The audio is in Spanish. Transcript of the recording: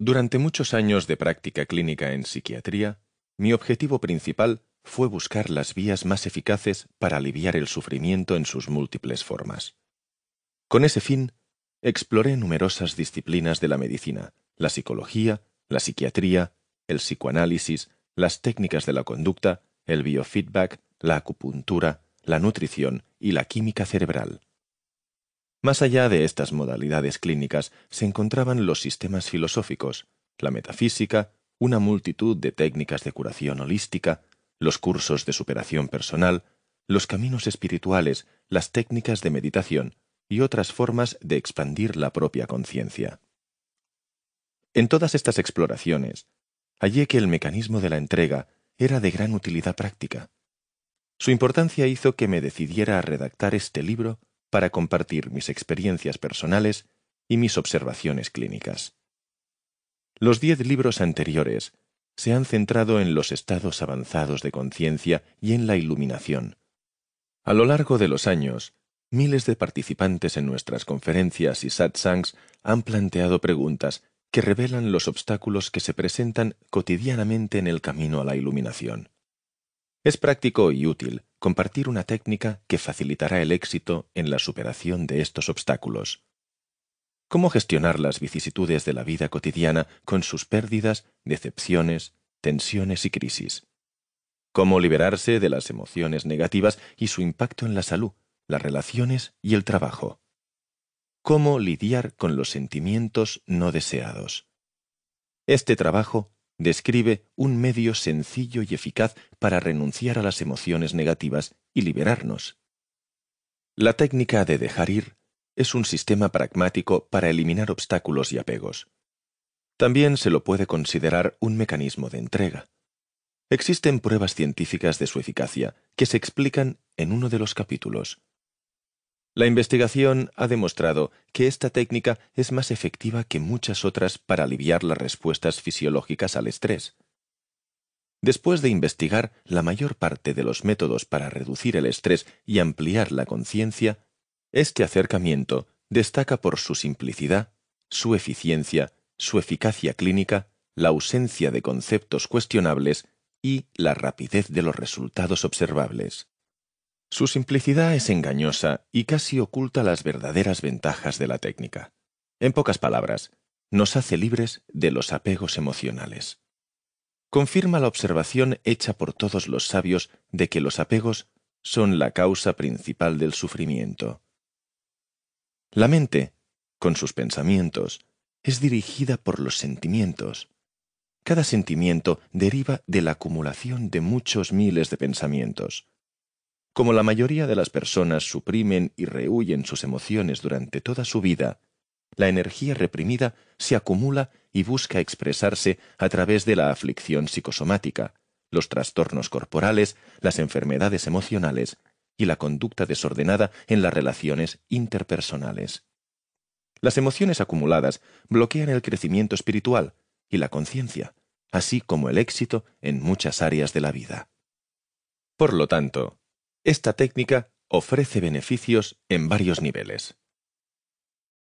Durante muchos años de práctica clínica en psiquiatría, mi objetivo principal fue buscar las vías más eficaces para aliviar el sufrimiento en sus múltiples formas. Con ese fin, exploré numerosas disciplinas de la medicina, la psicología, la psiquiatría, el psicoanálisis, las técnicas de la conducta, el biofeedback, la acupuntura, la nutrición y la química cerebral. Más allá de estas modalidades clínicas se encontraban los sistemas filosóficos, la metafísica, una multitud de técnicas de curación holística, los cursos de superación personal, los caminos espirituales, las técnicas de meditación y otras formas de expandir la propia conciencia. En todas estas exploraciones, hallé que el mecanismo de la entrega era de gran utilidad práctica. Su importancia hizo que me decidiera a redactar este libro para compartir mis experiencias personales y mis observaciones clínicas. Los diez libros anteriores se han centrado en los estados avanzados de conciencia y en la iluminación. A lo largo de los años, miles de participantes en nuestras conferencias y satsangs han planteado preguntas que revelan los obstáculos que se presentan cotidianamente en el camino a la iluminación. Es práctico y útil compartir una técnica que facilitará el éxito en la superación de estos obstáculos. Cómo gestionar las vicisitudes de la vida cotidiana con sus pérdidas, decepciones, tensiones y crisis. Cómo liberarse de las emociones negativas y su impacto en la salud, las relaciones y el trabajo. Cómo lidiar con los sentimientos no deseados. Este trabajo describe un medio sencillo y eficaz para renunciar a las emociones negativas y liberarnos. La técnica de dejar ir es un sistema pragmático para eliminar obstáculos y apegos. También se lo puede considerar un mecanismo de entrega. Existen pruebas científicas de su eficacia que se explican en uno de los capítulos. La investigación ha demostrado que esta técnica es más efectiva que muchas otras para aliviar las respuestas fisiológicas al estrés. Después de investigar la mayor parte de los métodos para reducir el estrés y ampliar la conciencia, este acercamiento destaca por su simplicidad, su eficiencia, su eficacia clínica, la ausencia de conceptos cuestionables y la rapidez de los resultados observables. Su simplicidad es engañosa y casi oculta las verdaderas ventajas de la técnica. En pocas palabras, nos hace libres de los apegos emocionales. Confirma la observación hecha por todos los sabios de que los apegos son la causa principal del sufrimiento. La mente, con sus pensamientos, es dirigida por los sentimientos. Cada sentimiento deriva de la acumulación de muchos miles de pensamientos. Como la mayoría de las personas suprimen y rehuyen sus emociones durante toda su vida, la energía reprimida se acumula y busca expresarse a través de la aflicción psicosomática, los trastornos corporales, las enfermedades emocionales y la conducta desordenada en las relaciones interpersonales. Las emociones acumuladas bloquean el crecimiento espiritual y la conciencia, así como el éxito en muchas áreas de la vida. Por lo tanto, esta técnica ofrece beneficios en varios niveles.